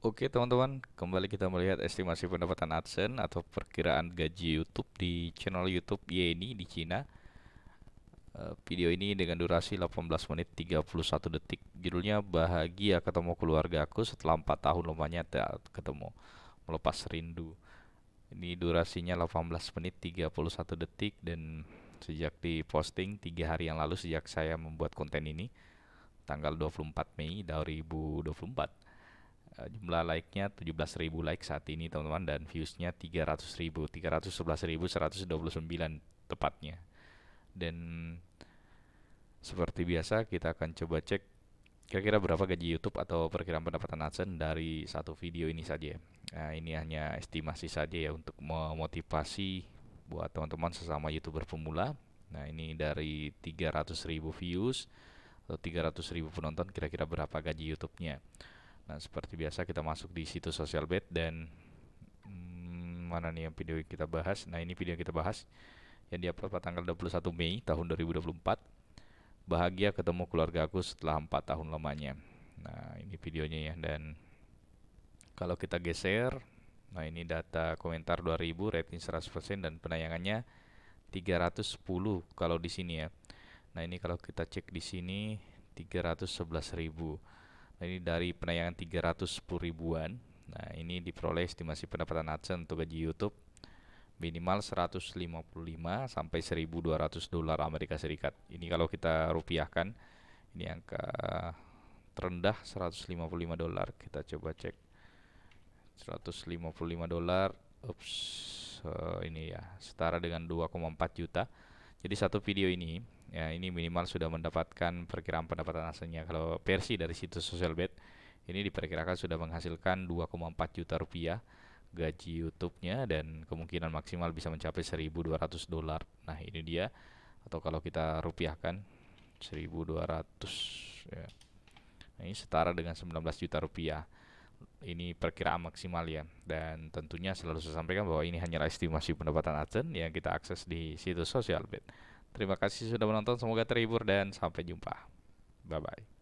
Oke teman-teman, kembali kita melihat estimasi pendapatan AdSense atau perkiraan gaji YouTube di channel YouTube Yeni di Cina. Eh, video ini dengan durasi 18 menit 31 detik. Judulnya Bahagia Ketemu Keluarga Aku Setelah 4 Tahun Lumanya Tak Ketemu. Melepas Rindu. Ini durasinya 18 menit 31 detik dan sejak diposting 3 hari yang lalu sejak saya membuat konten ini tanggal 24 Mei 2024 Eh, jumlah like-nya 17.000 like saat ini teman-teman dan views-nya 300.000 311.129 tepatnya dan seperti biasa kita akan coba cek kira-kira berapa gaji YouTube atau perkiraan pendapatan AdSense dari satu video ini saja nah, ini hanya estimasi saja ya untuk memotivasi buat teman-teman sesama youtuber pemula nah ini dari 300.000 views atau 300.000 penonton kira-kira berapa gaji YouTube-nya Nah seperti biasa kita masuk di situs social bed dan hmm, mana nih yang video kita bahas? Nah ini video yang kita bahas yang diupload pada tanggal 21 Mei tahun 2024. Bahagia ketemu keluarga aku setelah 4 tahun lamanya. Nah ini videonya ya dan kalau kita geser, nah ini data komentar 2000, rating 100% dan penayangannya 310 kalau di sini ya. Nah ini kalau kita cek di sini 311.000 ini dari penayangan 310 ribuan nah ini diperoleh estimasi pendapatan AdSense untuk gaji YouTube minimal 155 sampai 1200 dolar Amerika Serikat ini kalau kita rupiahkan ini angka terendah 155 dolar kita coba cek 155 dolar ups uh, ini ya setara dengan 2,4 juta jadi satu video ini ya ini minimal sudah mendapatkan perkiraan pendapatan aslinya kalau versi dari situs social Socialbet ini diperkirakan sudah menghasilkan 2,4 juta rupiah gaji YouTube-nya dan kemungkinan maksimal bisa mencapai 1.200 dolar. Nah ini dia atau kalau kita rupiahkan 1.200 ya. Nah, ini setara dengan 19 juta rupiah. Ini perkiraan maksimal ya dan tentunya selalu saya sampaikan bahwa ini hanya estimasi pendapatan Aten yang kita akses di situs sosial. Bet. Terima kasih sudah menonton, semoga terhibur dan sampai jumpa. Bye bye.